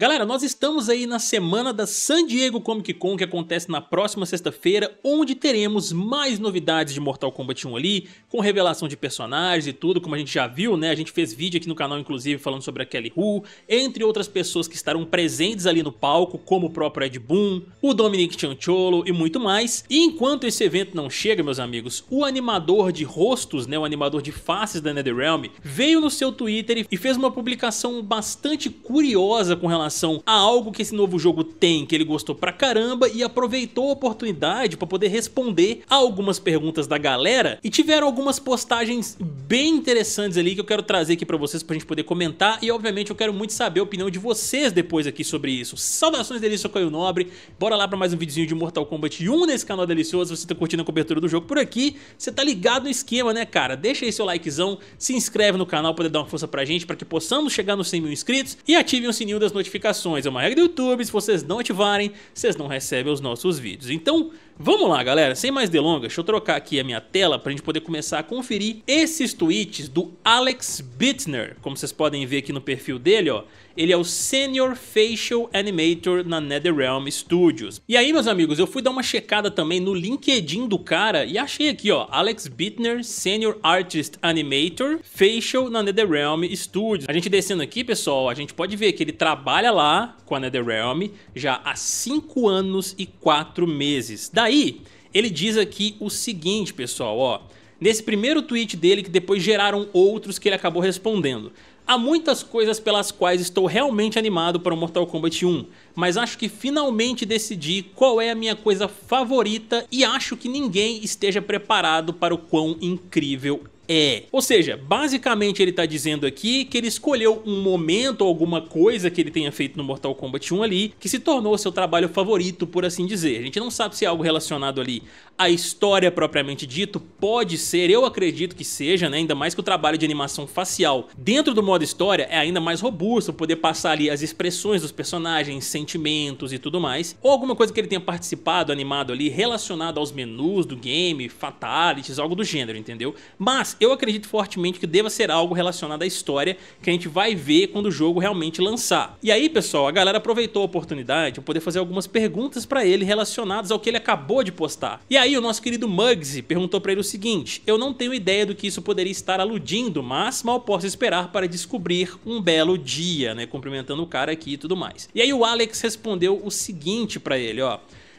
Galera, nós estamos aí na semana da San Diego Comic Con que acontece na próxima sexta-feira, onde teremos mais novidades de Mortal Kombat 1 ali, com revelação de personagens e tudo, como a gente já viu, né? A gente fez vídeo aqui no canal, inclusive, falando sobre a Kelly Hu, entre outras pessoas que estarão presentes ali no palco, como o próprio Ed Boon, o Dominic Chancholo e muito mais. E enquanto esse evento não chega, meus amigos, o animador de rostos, né, o animador de faces da NetherRealm, veio no seu Twitter e fez uma publicação bastante curiosa com relação relação a algo que esse novo jogo tem que ele gostou pra caramba e aproveitou a oportunidade para poder responder a algumas perguntas da galera e tiveram algumas postagens bem interessantes ali que eu quero trazer aqui para vocês pra gente poder comentar e obviamente eu quero muito saber a opinião de vocês depois aqui sobre isso. Saudações delícia, Caio Nobre. Bora lá para mais um videozinho de Mortal Kombat 1 nesse canal delicioso. Você tá curtindo a cobertura do jogo por aqui, você tá ligado no esquema, né, cara? Deixa aí seu likezão, se inscreve no canal para dar uma força pra gente, para que possamos chegar nos 100 mil inscritos e ative o sininho das notificações. É uma regra do YouTube, se vocês não ativarem, vocês não recebem os nossos vídeos. Então, vamos lá, galera, sem mais delongas, deixa eu trocar aqui a minha tela pra gente poder começar a conferir esses tweets do Alex Bittner, como vocês podem ver aqui no perfil dele, ó. Ele é o Senior Facial Animator na NetherRealm Studios. E aí, meus amigos, eu fui dar uma checada também no LinkedIn do cara e achei aqui, ó, Alex Bittner, Senior Artist Animator, Facial na NetherRealm Studios. A gente descendo aqui, pessoal, a gente pode ver que ele trabalha lá com a NetherRealm já há 5 anos e 4 meses. Daí, ele diz aqui o seguinte, pessoal, ó, nesse primeiro tweet dele que depois geraram outros que ele acabou respondendo. Há muitas coisas pelas quais estou realmente animado para o Mortal Kombat 1, mas acho que finalmente decidi qual é a minha coisa favorita e acho que ninguém esteja preparado para o quão incrível é. Ou seja, basicamente ele tá dizendo aqui que ele escolheu um momento ou alguma coisa que ele tenha feito no Mortal Kombat 1 ali, que se tornou seu trabalho favorito, por assim dizer. A gente não sabe se é algo relacionado ali à história propriamente dito, pode ser, eu acredito que seja, né? Ainda mais que o trabalho de animação facial dentro do modo história é ainda mais robusto, poder passar ali as expressões dos personagens, sentimentos e tudo mais. Ou alguma coisa que ele tenha participado, animado ali, relacionado aos menus do game, fatalities, algo do gênero, entendeu? Mas eu acredito fortemente que deva ser algo relacionado à história que a gente vai ver quando o jogo realmente lançar. E aí, pessoal, a galera aproveitou a oportunidade para poder fazer algumas perguntas para ele relacionadas ao que ele acabou de postar. E aí, o nosso querido Muggsy perguntou para ele o seguinte: "Eu não tenho ideia do que isso poderia estar aludindo, mas mal posso esperar para descobrir um belo dia", né, cumprimentando o cara aqui e tudo mais. E aí o Alex respondeu o seguinte para ele, ó: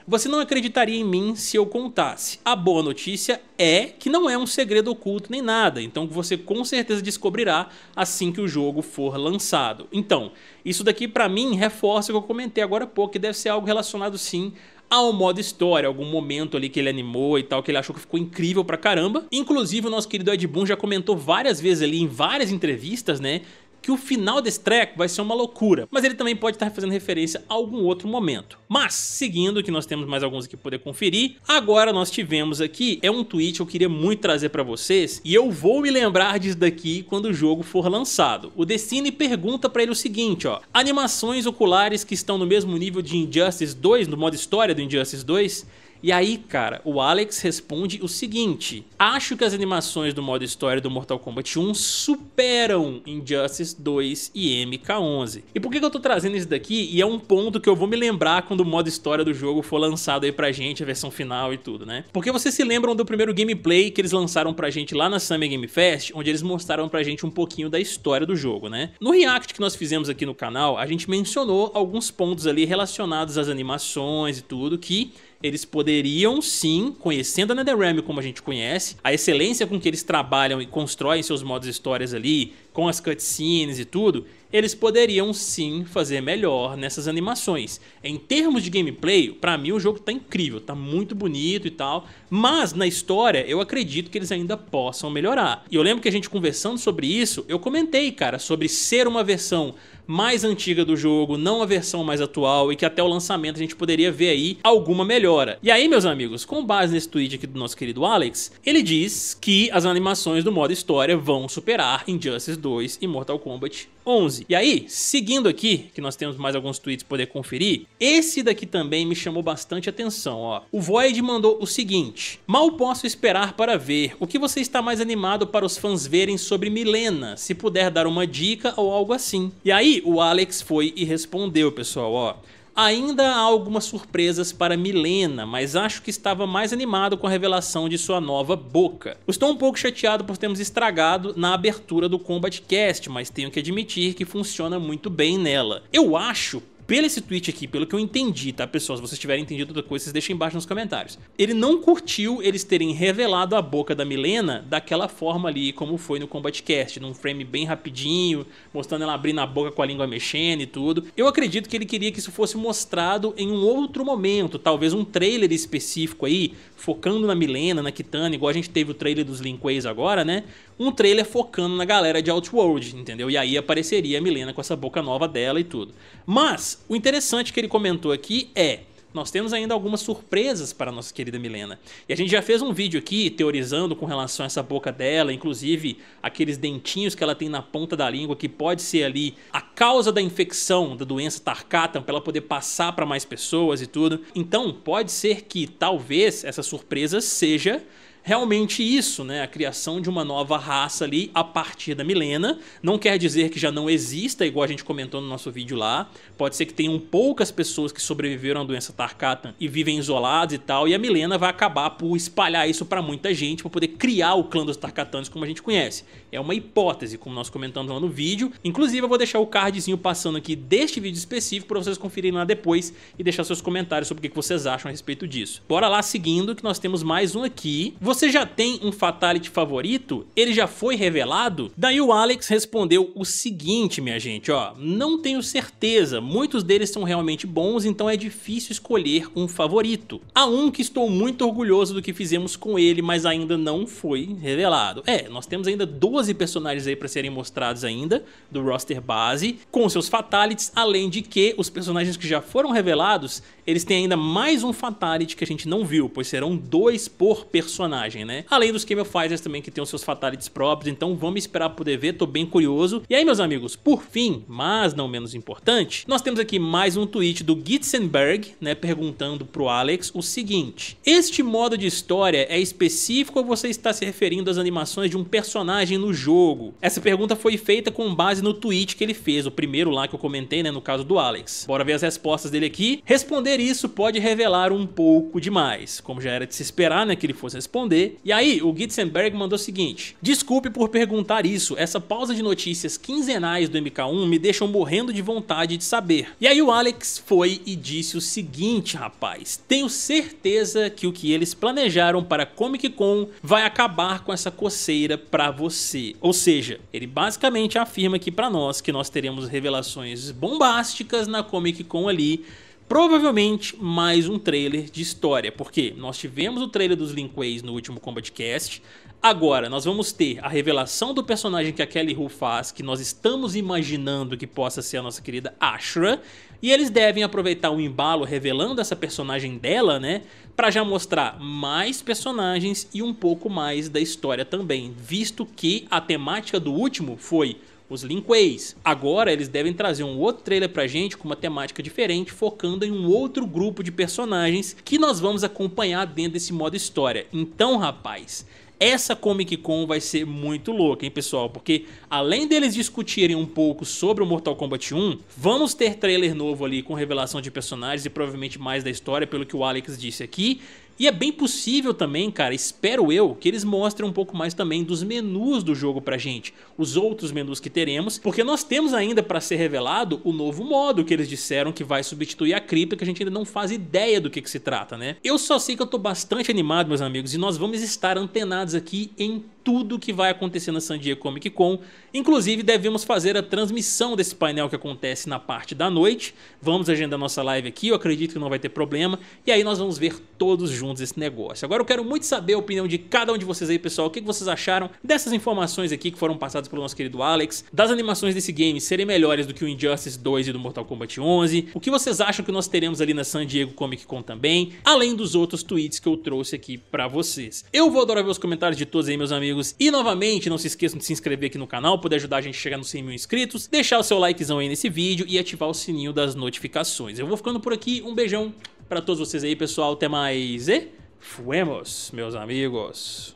você não acreditaria em mim se eu contasse. A boa notícia é que não é um segredo oculto nem nada, então você com certeza descobrirá assim que o jogo for lançado. Então, isso daqui para mim reforça o que eu comentei agora há pouco, que deve ser algo relacionado sim ao modo história, algum momento ali que ele animou e tal, que ele achou que ficou incrível pra caramba. Inclusive, o nosso querido Ed Boon já comentou várias vezes ali em várias entrevistas, né, que o final desse treco vai ser uma loucura, mas ele também pode estar fazendo referência a algum outro momento. Mas, seguindo, que nós temos mais alguns aqui para poder conferir, agora nós tivemos aqui, é um tweet que eu queria muito trazer para vocês, e eu vou me lembrar disso daqui quando o jogo for lançado. O Destiny pergunta para ele o seguinte, ó, animações oculares que estão no mesmo nível de Injustice 2, no modo história do Injustice 2, e aí, cara, o Alex responde o seguinte: Acho que as animações do modo história do Mortal Kombat 1 superam Injustice 2 e MK11. E por que eu tô trazendo isso daqui? E é um ponto que eu vou me lembrar quando o modo história do jogo for lançado aí pra gente, a versão final e tudo, né? Porque vocês se lembram do primeiro gameplay que eles lançaram pra gente lá na Summer Game Fest, onde eles mostraram pra gente um pouquinho da história do jogo, né? No react que nós fizemos aqui no canal, a gente mencionou alguns pontos ali relacionados às animações e tudo que eles poderiam sim, conhecendo a NetherRealm como a gente conhece, a excelência com que eles trabalham e constroem seus modos histórias ali, com as cutscenes e tudo, eles poderiam sim fazer melhor nessas animações. Em termos de gameplay, para mim o jogo tá incrível, tá muito bonito e tal, mas na história eu acredito que eles ainda possam melhorar. E eu lembro que a gente conversando sobre isso, eu comentei, cara, sobre ser uma versão mais antiga do jogo, não a versão mais atual e que até o lançamento a gente poderia ver aí alguma melhora. E aí, meus amigos, com base nesse tweet aqui do nosso querido Alex, ele diz que as animações do modo história vão superar Injustice 2 e Mortal Kombat 11. E aí, seguindo aqui, que nós temos mais alguns tweets para poder conferir, esse daqui também me chamou bastante atenção, ó. O Void mandou o seguinte: "Mal posso esperar para ver. O que você está mais animado para os fãs verem sobre Milena? Se puder dar uma dica ou algo assim". E aí, o Alex foi e respondeu, pessoal, ó: Ainda há algumas surpresas para Milena, mas acho que estava mais animado com a revelação de sua nova boca. Estou um pouco chateado por termos estragado na abertura do Combat Cast, mas tenho que admitir que funciona muito bem nela. Eu acho pelo esse tweet aqui, pelo que eu entendi, tá, pessoal? Se vocês tiverem entendido outra coisa, vocês deixem embaixo nos comentários. Ele não curtiu eles terem revelado a boca da Milena daquela forma ali, como foi no Combat Cast, num frame bem rapidinho, mostrando ela abrindo a boca com a língua mexendo e tudo. Eu acredito que ele queria que isso fosse mostrado em um outro momento, talvez um trailer específico aí, focando na Milena, na Kitana, igual a gente teve o trailer dos Linkways agora, né? Um trailer focando na galera de Outworld, entendeu? E aí apareceria a Milena com essa boca nova dela e tudo. Mas, o interessante que ele comentou aqui é nós temos ainda algumas surpresas para a nossa querida Milena. E a gente já fez um vídeo aqui teorizando com relação a essa boca dela, inclusive aqueles dentinhos que ela tem na ponta da língua, que pode ser ali a causa da infecção da doença Tarkatan, para ela poder passar para mais pessoas e tudo. Então, pode ser que talvez essa surpresa seja realmente isso, né? A criação de uma nova raça ali a partir da Milena. Não quer dizer que já não exista, igual a gente comentou no nosso vídeo lá. Pode ser que tenham poucas pessoas que sobreviveram à doença Tarkatan e vivem isolados e tal, e a Milena vai acabar por espalhar isso para muita gente, para poder criar o clã dos Tarkatanos como a gente conhece. É uma hipótese, como nós comentamos lá no vídeo. Inclusive, eu vou deixar o cardzinho passando aqui deste vídeo específico para vocês conferirem lá depois e deixar seus comentários sobre o que vocês acham a respeito disso. Bora lá seguindo, que nós temos mais um aqui. Você você já tem um Fatality favorito? Ele já foi revelado? Daí o Alex respondeu o seguinte, minha gente, ó, não tenho certeza, muitos deles são realmente bons, então é difícil escolher um favorito. Há um que estou muito orgulhoso do que fizemos com ele, mas ainda não foi revelado. É, nós temos ainda 12 personagens aí para serem mostrados ainda, do roster base, com seus Fatalities, além de que os personagens que já foram revelados, eles têm ainda mais um Fatality que a gente não viu, pois serão dois por personagem personagem, né? Além dos Camel Fighters também que tem os seus fatalities próprios, então vamos esperar poder ver, tô bem curioso. E aí, meus amigos, por fim, mas não menos importante, nós temos aqui mais um tweet do Gitzenberg, né, perguntando pro Alex o seguinte: Este modo de história é específico ou você está se referindo às animações de um personagem no jogo? Essa pergunta foi feita com base no tweet que ele fez, o primeiro lá que eu comentei, né, no caso do Alex. Bora ver as respostas dele aqui. Responder isso pode revelar um pouco demais, como já era de se esperar, né, que ele fosse responder responder. E aí, o Gitzenberg mandou o seguinte: Desculpe por perguntar isso, essa pausa de notícias quinzenais do MK1 me deixam morrendo de vontade de saber. E aí, o Alex foi e disse o seguinte, rapaz: Tenho certeza que o que eles planejaram para Comic Con vai acabar com essa coceira para você. Ou seja, ele basicamente afirma aqui para nós que nós teremos revelações bombásticas na Comic Con ali provavelmente mais um trailer de história, porque nós tivemos o trailer dos Linkways no último Combat Cast, agora nós vamos ter a revelação do personagem que a Kelly Hu faz, que nós estamos imaginando que possa ser a nossa querida Ashra, e eles devem aproveitar o embalo revelando essa personagem dela, né, para já mostrar mais personagens e um pouco mais da história também, visto que a temática do último foi os Linkways. Agora eles devem trazer um outro trailer pra gente com uma temática diferente, focando em um outro grupo de personagens que nós vamos acompanhar dentro desse modo história. Então, rapaz, essa Comic Con vai ser muito louca, hein, pessoal? Porque além deles discutirem um pouco sobre o Mortal Kombat 1, vamos ter trailer novo ali com revelação de personagens e provavelmente mais da história, pelo que o Alex disse aqui. E é bem possível também, cara, espero eu, que eles mostrem um pouco mais também dos menus do jogo pra gente, os outros menus que teremos, porque nós temos ainda para ser revelado o novo modo que eles disseram que vai substituir a cripta, que a gente ainda não faz ideia do que, que se trata, né? Eu só sei que eu tô bastante animado, meus amigos, e nós vamos estar antenados aqui em tudo o que vai acontecer na San Diego Comic Con. Inclusive, devemos fazer a transmissão desse painel que acontece na parte da noite. Vamos agendar nossa live aqui, eu acredito que não vai ter problema. E aí nós vamos ver todos juntos esse negócio. Agora eu quero muito saber a opinião de cada um de vocês aí, pessoal. O que vocês acharam dessas informações aqui que foram passadas pelo nosso querido Alex? Das animações desse game serem melhores do que o Injustice 2 e do Mortal Kombat 11? O que vocês acham que nós teremos ali na San Diego Comic Con também? Além dos outros tweets que eu trouxe aqui pra vocês. Eu vou adorar ver os comentários de todos aí, meus amigos amigos. E novamente, não se esqueçam de se inscrever aqui no canal, poder ajudar a gente a chegar nos 100 mil inscritos, deixar o seu likezão aí nesse vídeo e ativar o sininho das notificações. Eu vou ficando por aqui, um beijão pra todos vocês aí, pessoal. Até mais e fuemos, meus amigos.